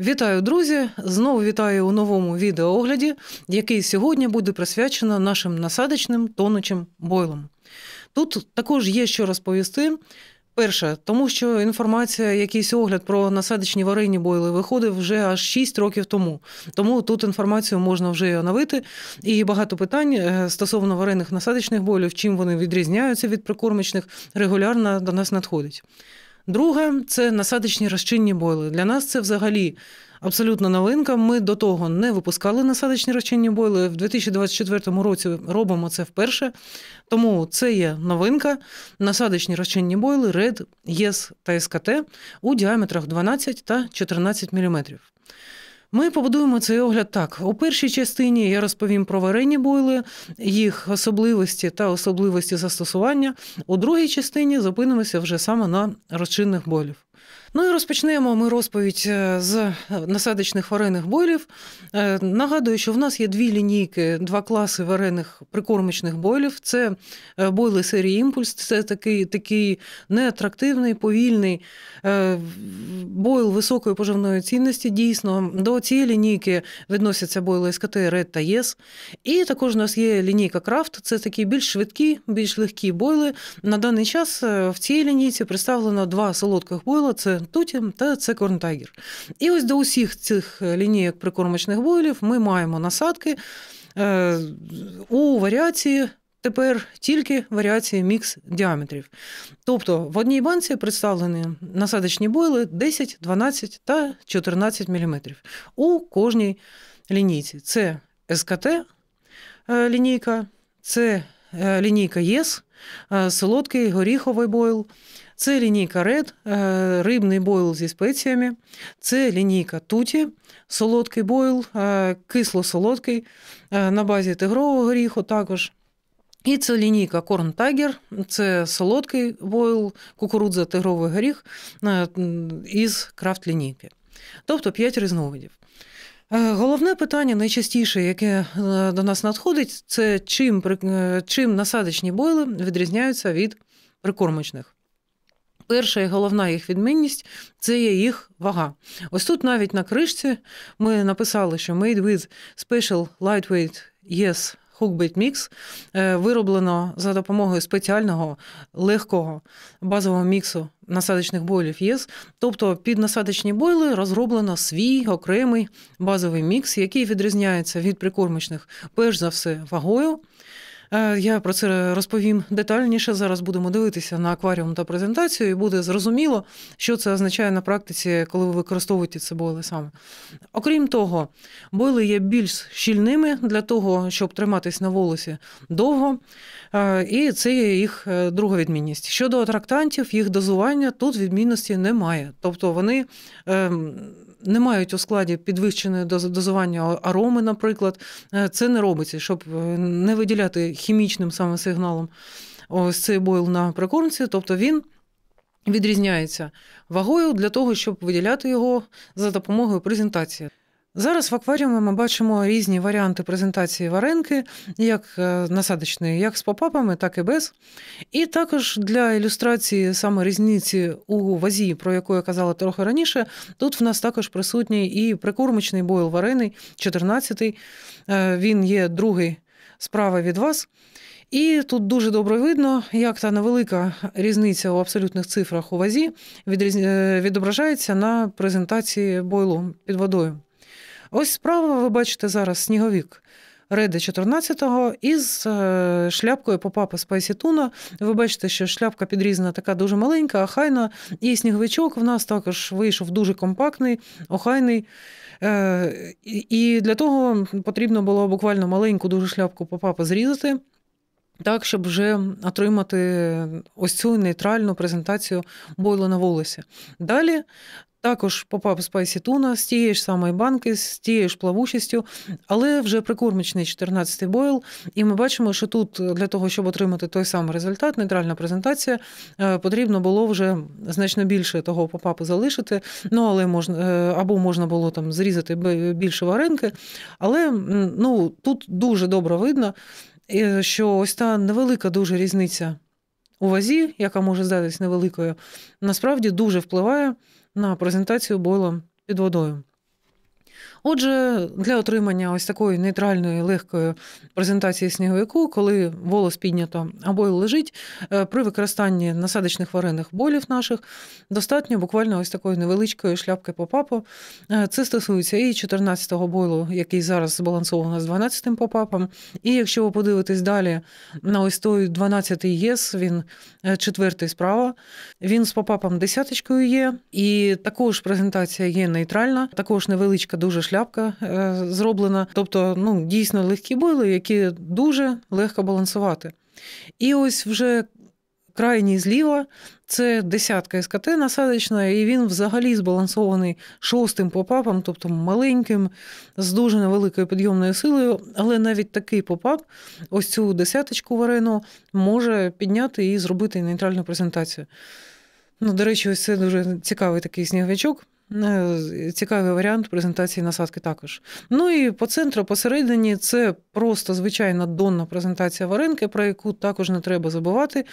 Вітаю, друзі! Знову вітаю у новому відеоогляді, який сьогодні буде присвячено нашим насадочним тонучим бойлам. Тут також є що розповісти. Перше, тому що інформація, якийсь огляд про насадочні варені бойли виходив вже аж 6 років тому. Тому тут інформацію можна вже оновити. І багато питань е, стосовно варених насадочних бойлів, чим вони відрізняються від прикормичних, регулярно до нас надходить. Друге це насадочні розчинні бойли. Для нас це взагалі абсолютно новинка. Ми до того не випускали насадочні розчинні бойли. В 2024 році робимо це вперше. Тому це є новинка. Насадочні розчинні бойли РЕД, ЄС та СКТ у діаметрах 12 та 14 міліметрів. Ми побудуємо цей огляд так. У першій частині я розповім про варені бойли, їх особливості та особливості застосування. У другій частині зупинимося вже саме на розчинних бойлів. Ну і розпочнемо ми розповідь е, з е, насадочних варених бойлів. Е, нагадую, що в нас є дві лінійки, два класи варених прикормочних бойлів. Це бойли серії імпульс, це такий такий неатрактивний, повільний бойл високої поживної цінності. Дійсно, до цієї лінійки відносяться бойли СКТ, Ред та ЄС. І також у нас є лінійка Крафт, це такі більш швидкі, більш легкі бойли. На даний час в цій лінійці представлено два солодких бойла. Це Тутім та це Корнтагір. І ось до усіх цих е, лінійок прикормочних бойлів ми маємо насадки е, у варіації. Тепер тільки варіації мікс діаметрів. Тобто в одній банці представлені насадочні бойли 10, 12 та 14 мм у кожній лінійці. Це СКТ е, лінійка, це лінійка ЄС, солодкий горіховий бойл, це лінійка Ред, рибний бойл зі спеціями, це лінійка Туті, солодкий бойл, е, кисло-солодкий е, на базі тигрового горіху також. І це лінійка Корн Тайгер, це солодкий бойл, кукурудза тигровий горіх е, із крафт лінійки. Тобто 5 різновидів. Головне питання, найчастіше, яке до нас надходить, це чим чим насадочні бойли відрізняються від прикормочних перша і головна їх відмінність це є їх вага. Ось тут навіть на кришці ми написали, що made with special lightweight yes Hookbait Mix е, вироблено за допомогою спеціального легкого базового міксу насадочних бойлів ЄС. Тобто під насадочні бойли розроблено свій окремий базовий мікс, який відрізняється від прикормочних перш за все вагою. Е, я про це розповім детальніше. Зараз будемо дивитися на акваріум та презентацію, і буде зрозуміло, що це означає на практиці, коли ви використовуєте це бойли саме. Окрім того, бойли є більш щільними для того, щоб триматись на волосі довго. Е, і це є їх е, друга відмінність. Щодо атрактантів, їх дозування тут відмінності немає. Тобто вони. Ем, не мають у складі підвищеної дозування ароми, наприклад, е, це не робиться, щоб е, не виділяти хімічним саме сигналом ось цей бойл на прикормці, тобто він. Відрізняється вагою для того, щоб виділяти його за допомогою презентації. Зараз в акваріумі ми бачимо різні варіанти презентації варенки, як е, насадочної, як з попапами, так і без. І також для ілюстрації саме різниці у вазі, про яку я казала трохи раніше, тут в нас також присутній і прикормочний бойл варений, 14-й. Е, він є другий справа від вас. І тут дуже добре видно, як та невелика різниця у абсолютних цифрах у вазі е, відображається на презентації бойлу під водою. Ось справа, ви бачите зараз сніговік. Рейда 14-го із е, шляпкою попапа Спайсі Туна. Ви бачите, що шляпка підрізана така дуже маленька, охайна. І сніговичок в нас також вийшов дуже компактний, охайний. Е, і для того потрібно було буквально маленьку дуже шляпку попапа зрізати, так, щоб вже отримати ось цю нейтральну презентацію бойла на вулиці. Далі також попав Спайсі Туна з тієї ж самої банки, з тією ж плавучістю, але вже прикормочний 14-й бойл. І ми бачимо, що тут для того, щоб отримати той самий результат, нейтральна презентація, е, потрібно було вже значно більше того попапу залишити. Ну але можна е, або можна було там зрізати більше варенки. Але ну тут дуже добре видно, е, що ось та невелика дуже різниця у вазі, яка може здатись невеликою, насправді дуже впливає на презентацію бойла під водою. Отже, для отримання ось такої нейтральної легкої презентації сніговику, коли волос піднято або лежить, е, при використанні насадочних варених болів наших достатньо буквально ось такої невеличкої шляпки по папу. Е, це стосується і 14-го бойлу, який зараз збалансовано з 12-м попапом. І якщо ви подивитесь далі на ось той 12-й ЄС, він е, четвертий справа. Він з попапом десяточкою є, і також презентація є нейтральна, також невеличка дуже шляпка шляпка е, зроблена. Тобто, ну дійсно легкі бойли, які дуже легко балансувати. І ось вже крайній зліва це десятка СКТ насадочна, і він взагалі збалансований шостим попапом, тобто маленьким, з дуже невеликою підйомною силою. Але навіть такий попап, ось цю десяточку варену, може підняти і зробити нейтральну презентацію. Ну, До речі, ось це дуже цікавий такий сніговичок. Е, цікавий варіант презентації насадки також. Ну і по центру посередині це просто звичайна донна презентація варенки, про яку також не треба забувати.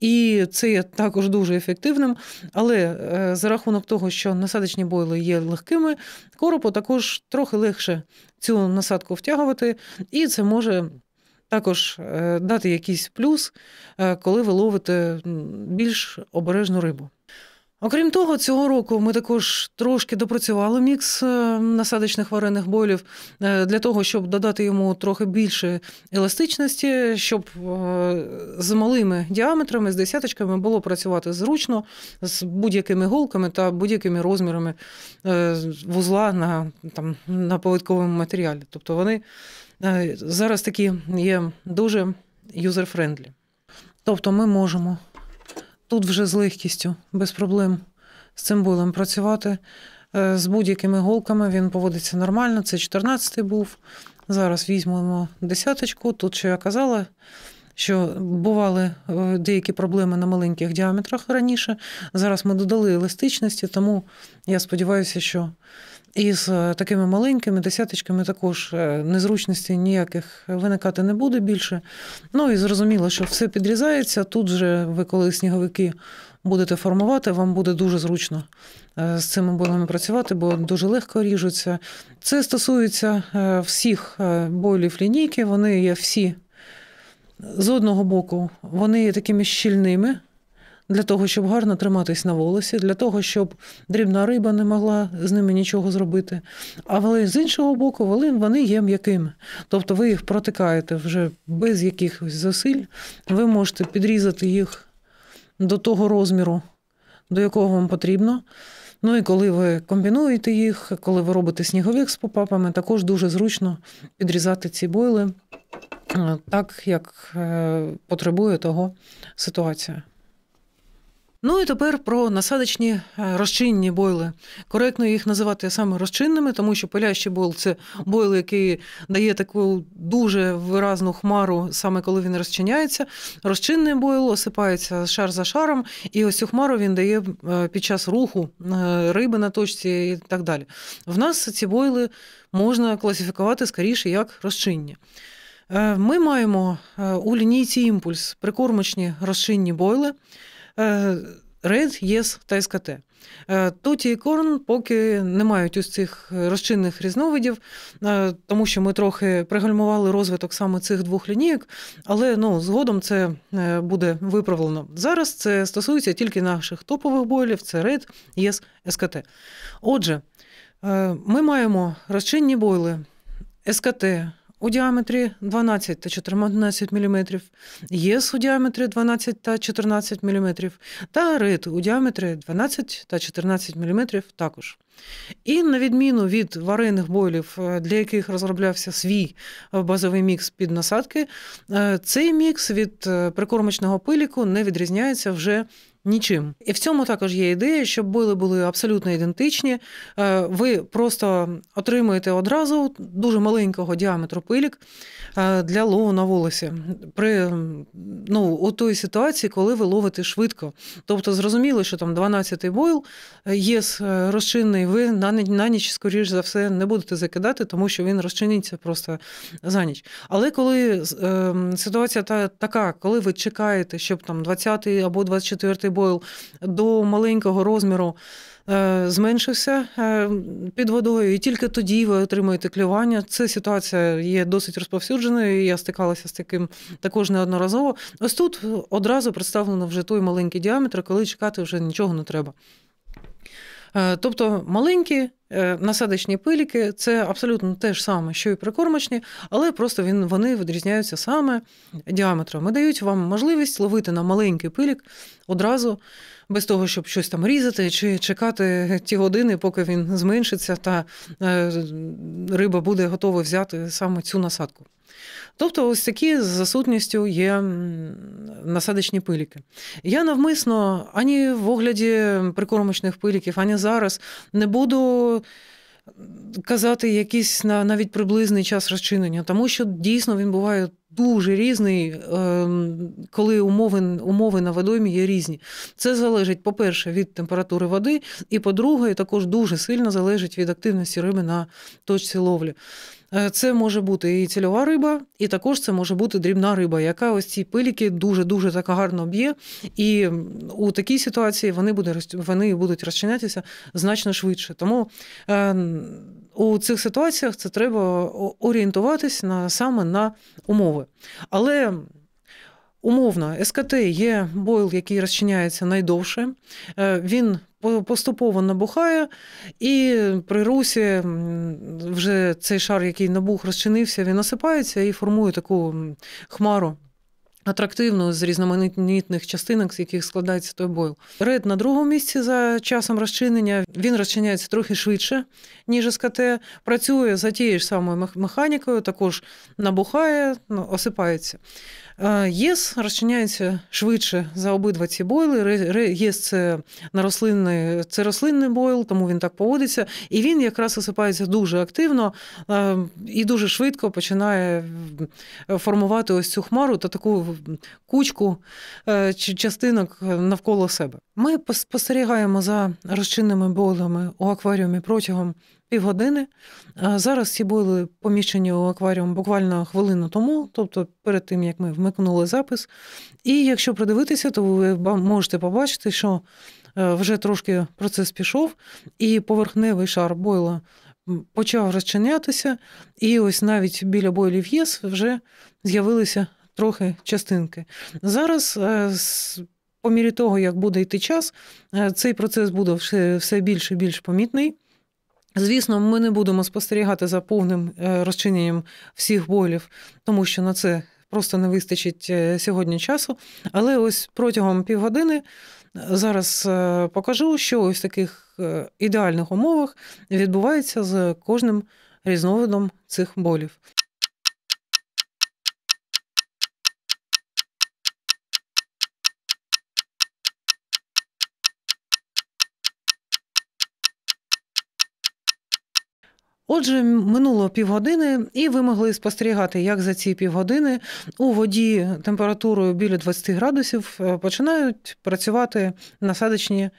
І це є також дуже ефективним. Але е, за рахунок того, що насадочні бойли є легкими, коропу також трохи легше цю насадку втягувати, і це може. Також е, дати якийсь плюс, коли ви ловите більш обережну рибу. Окрім того, цього року ми також трошки допрацювали мікс е, насадочних варених бойлів е, для того, щоб додати йому трохи більше еластичності, щоб е, з малими діаметрами, з десяточками було працювати зручно з будь-якими голками та будь-якими розмірами вузла на там на повитковому матеріалі. Тобто вони зараз такі є дуже юзер-френдлі. Тобто, ми можемо тут вже з легкістю, без проблем з цим болем працювати. Е, з будь-якими голками він поводиться нормально. Це 14-й був. Зараз візьмемо десяточку. Тут що я казала, що бували е, деякі проблеми на маленьких діаметрах раніше. Зараз ми додали еластичності, тому я сподіваюся, що і з е, такими маленькими десяточками також е, незручностей ніяких виникати не буде більше. Ну і зрозуміло, що все підрізається. Тут же ви, коли сніговики будете формувати, вам буде дуже зручно е, з цими бойлами працювати, бо дуже легко ріжуться. Це стосується всіх бойлів лінійки, вони є всі з одного боку, вони є такими щільними для того, щоб гарно триматись на волосі, для того, щоб дрібна риба не могла з ними нічого зробити. Але з іншого боку, вони є м'якими. Тобто ви їх протикаєте вже без якихось зусиль, ви можете підрізати їх до того розміру, до якого вам потрібно. Ну і коли ви комбінуєте їх, коли ви робите сніговик з попапами, також дуже зручно підрізати ці бойли е, так, як е, потребує того ситуація. Ну і тепер про насадочні е, розчинні бойли. Коректно їх називати саме розчинними, тому що пилящий бойл це бойл, який дає таку дуже виразну хмару, саме коли він розчиняється. Розчинний бойл осипається шар за шаром, і ось цю хмару він дає е, під час руху е, риби на точці і так далі. В нас ці бойли можна класифікувати скоріше як розчинні. Ми маємо у лінійці імпульс прикормочні розчинні бойли. Red, е, ЄС та СКТ. Е, Тоті і корн поки не мають ось цих розчинних різновидів, е, тому що ми трохи пригальмували розвиток саме цих двох лінійок, але ну, згодом це буде виправлено. Зараз це стосується тільки наших топових бойлів: це Red, ЄС, СКТ. Отже, ми маємо розчинні бойли, СКТ, у діаметрі 12 та 14 мм, єс у діаметрі 12 та 14 мм, та рит у діаметрі 12 та 14 мм також. І на відміну від варених бойлів, е, для яких розроблявся свій е, базовий мікс під насадки, е, цей мікс від прикормочного пиліку не відрізняється вже нічим. І в цьому також є ідея, щоб били були абсолютно ідентичні. Е, ви просто отримуєте одразу дуже маленького діаметру пилік е, для лову на волосі. При ну, у той ситуації, коли ви ловите швидко. Тобто, зрозуміло, що там 12-й бойл е, є розчинний, ви на ніч, скоріш за все, не будете закидати, тому що він розчиниться просто за ніч. Але коли ем, ситуація та, така, коли ви чекаєте, щоб там 20-й або 24-й бойл до маленького розміру е, зменшився е, під водою, і тільки тоді ви отримуєте клювання. Ця ситуація є досить розповсюдженою. і Я стикалася з таким також неодноразово. Ось тут одразу представлено вже той маленький діаметр, коли чекати вже нічого не треба. Е, тобто маленькі е, насадочні пиліки це абсолютно те ж саме, що і прикормочні, але просто він, вони відрізняються саме діаметром і дають вам можливість ловити на маленький пилік одразу без того, щоб щось там різати, чи чекати ті години, поки він зменшиться, та е, риба буде готова взяти саме цю насадку. Тобто, ось такі з засутністю є насадочні пиліки. Я навмисно ані в огляді прикормочних пиліків, ані зараз не буду. Казати якийсь навіть приблизний час розчинення, тому що дійсно він буває Дуже різний, ем, коли умови умови на водоймі є різні. Це залежить, по-перше, від температури води, і по-друге, також дуже сильно залежить від активності риби на точці ловлі. Е, це може бути і цільова риба, і також це може бути дрібна риба, яка ось ці пиліки дуже-дуже так гарно б'є. І у такій ситуації вони буде вони будуть розчинятися значно швидше. Тому ем, у цих ситуаціях це треба орієнтуватись на саме на умови. Але умовно, СКТ є бойл, який розчиняється найдовше. Е, він поступово набухає, і при русі вже цей шар, який набух розчинився, він осипається і формує таку хмару атрактивно з різноманітних частинок, з яких складається той бойл. Ред на другому місці за часом розчинення він розчиняється трохи швидше, ніж СКТ. Працює за тією ж самою механікою, також набухає, ну, осипається. ЄС розчиняється швидше за обидва ці бойли. ЄС це на рослинний, це рослинний бойл, тому він так поводиться. І він якраз осипається дуже активно і дуже швидко починає формувати ось цю хмару та таку кучку е, чи частинок навколо себе. Ми спостерігаємо за розчинними бойлами у акваріумі протягом півгодини. Зараз ці були поміщені у акваріум буквально хвилину тому, тобто перед тим як ми вмикнули запис. І якщо придивитися, то ви можете побачити, що е, вже трошки процес пішов, і поверхневий шар бойла. Почав розчинятися, і ось навіть біля бойлів ЄС вже з'явилися трохи частинки. Зараз, е, по мірі того, як буде йти час, е, цей процес буде все більш і більш помітний. Звісно, ми не будемо спостерігати за повним е, розчиненням всіх бойлів, тому що на це просто не вистачить е, сьогодні часу. Але ось протягом півгодини е, зараз покажу, що ось в таких ідеальних умовах відбувається з кожним різновидом цих болів. Отже, минуло півгодини, і ви могли спостерігати, як за ці півгодини у воді температурою біля 20 градусів е, починають працювати насадочні.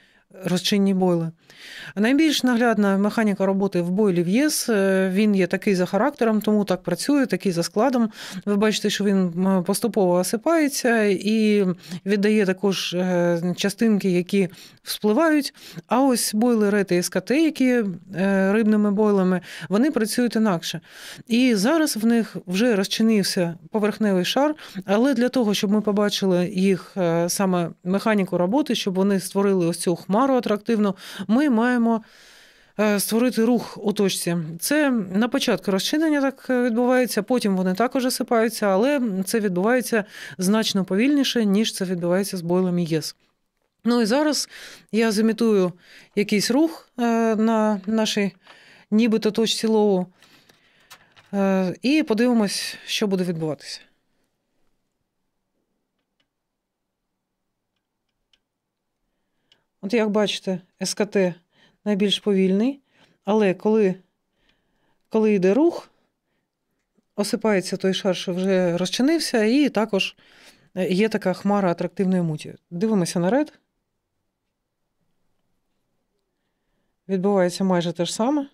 Розчинні бойли. Найбільш наглядна механіка роботи в бойлі ЄС. Е, він є такий за характером, тому так працює, такий за складом. Ви бачите, що він поступово осипається і віддає також е, частинки, які вспливають. А ось бойли рети і СКТ, які е, рибними бойлами, вони працюють інакше. І зараз в них вже розчинився поверхневий шар, але для того, щоб ми побачили їх саме механіку роботи, щоб вони створили ось цю хмару. Самару атрактивно, ми маємо. Е, створити рух у точці. Це на початку розчинення так е, відбувається, потім вони також осипаються, але це відбувається значно повільніше, ніж це відбувається з бойлем ЄС. Ну і зараз я замітую якийсь рух е, на нашій нібито точці лову, і подивимось, що буде відбуватися. От, як бачите, СКТ найбільш повільний, але коли коли йде рух, осипається той шар, що вже розчинився, і також е, є така хмара атрактивної муті. Дивимося на ред. Відбувається майже те ж саме.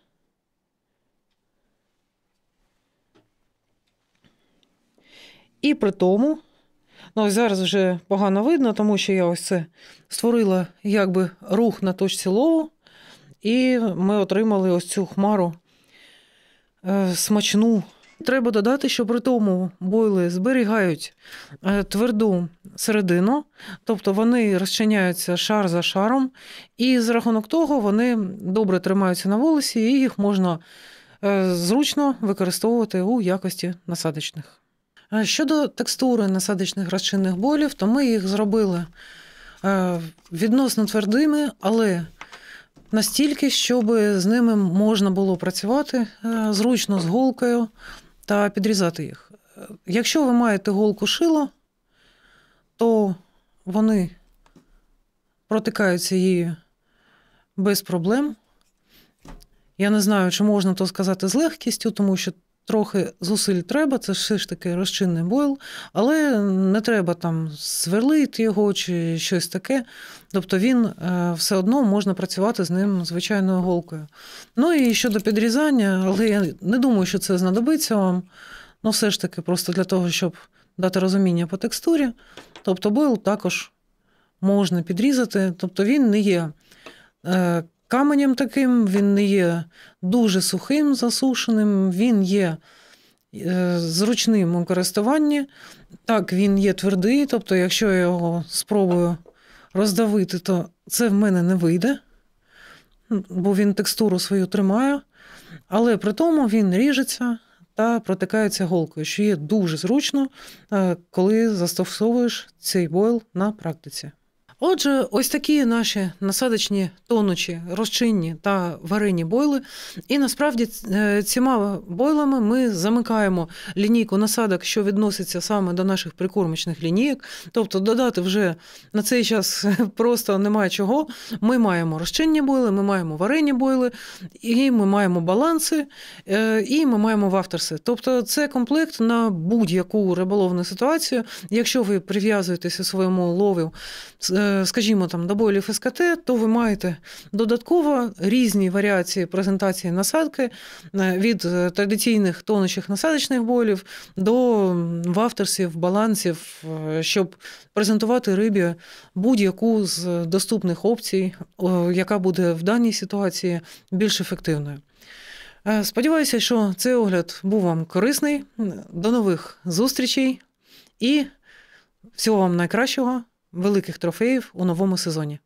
І при тому Ну, Зараз вже погано видно, тому що я ось це створила якби рух на точці лову, і ми отримали ось цю хмару е, смачну. Треба додати, що при тому бойли зберігають е, тверду середину, тобто вони розчиняються шар за шаром, і з рахунок того вони добре тримаються на волосі, і їх можна е, зручно використовувати у якості насадочних. Щодо текстури насадочних розчинних болів, то ми їх зробили е, відносно твердими, але настільки, щоб з ними можна було працювати е, зручно з голкою та підрізати їх. Якщо ви маєте голку шило, то вони протикаються її без проблем. Я не знаю, чи можна то сказати з легкістю, тому що трохи зусиль треба, це все ж таки розчинний бойл, але не треба там сверлити його чи щось таке. Тобто він е, все одно можна працювати з ним звичайною голкою. Ну і щодо підрізання, але я не думаю, що це знадобиться вам. Ну, все ж таки, просто для того, щоб дати розуміння по текстурі. Тобто, бойл також можна підрізати, тобто він не є е, каменем таким, він не є дуже сухим, засушеним, він є е, зручним у користуванні. Так, він є твердий, тобто, якщо я його спробую роздавити, то це в мене не вийде, бо він текстуру свою тримає, але при тому він ріжеться. Та протикається голкою, що є дуже зручно, е, коли застосовуєш цей бойл на практиці. Отже, ось такі наші насадочні тонучі, розчинні та варені бойли. І насправді е, цими бойлами ми замикаємо лінійку насадок, що відноситься саме до наших прикормочних лінійок. Тобто додати вже на цей час просто немає чого. Ми маємо розчинні бойли, ми маємо варені бойли, і ми маємо баланси, е, і ми маємо вафтерси. Тобто, це комплект на будь-яку риболовну ситуацію. Якщо ви прив'язуєтеся своєму ловів. Е, Е, скажімо, там до доболів СКТ, то ви маєте додатково різні варіації презентації насадки е, від е, традиційних тонучих насадочних болів до вафтерсів, балансів, щоб презентувати рибі будь-яку з доступних опцій, яка буде в даній ситуації більш ефективною. Сподіваюся, що цей огляд був вам корисний. До нових зустрічей і всього вам найкращого великих трофеїв у новому сезоні.